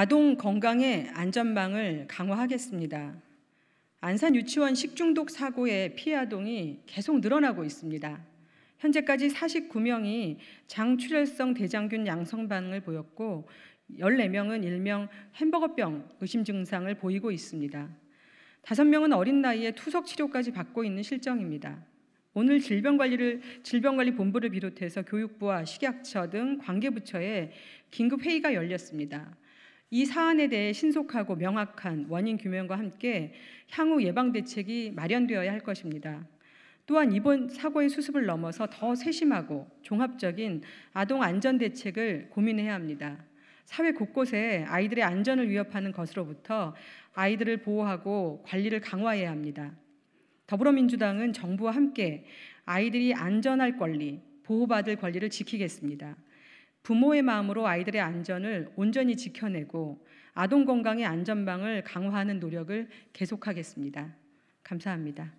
아동 건강의 안전망을 강화하겠습니다. 안산 유치원 식중독 사고의 피해 아동이 계속 늘어나고 있습니다. 현재까지 49명이 장출혈성 대장균 양성 반응을 보였고 14명은 일명 햄버거병 의심 증상을 보이고 있습니다. 5명은 어린 나이에 투석 치료까지 받고 있는 실정입니다. 오늘 질병관리를 질병관리본부를 비롯해서 교육부와 식약처 등 관계부처에 긴급 회의가 열렸습니다. 이 사안에 대해 신속하고 명확한 원인 규명과 함께 향후 예방 대책이 마련되어야 할 것입니다. 또한 이번 사고의 수습을 넘어서 더 세심하고 종합적인 아동 안전 대책을 고민해야 합니다. 사회 곳곳에 아이들의 안전을 위협하는 것으로부터 아이들을 보호하고 관리를 강화해야 합니다. 더불어민주당은 정부와 함께 아이들이 안전할 권리, 보호받을 권리를 지키겠습니다. 부모의 마음으로 아이들의 안전을 온전히 지켜내고 아동 건강의 안전망을 강화하는 노력을 계속하겠습니다. 감사합니다.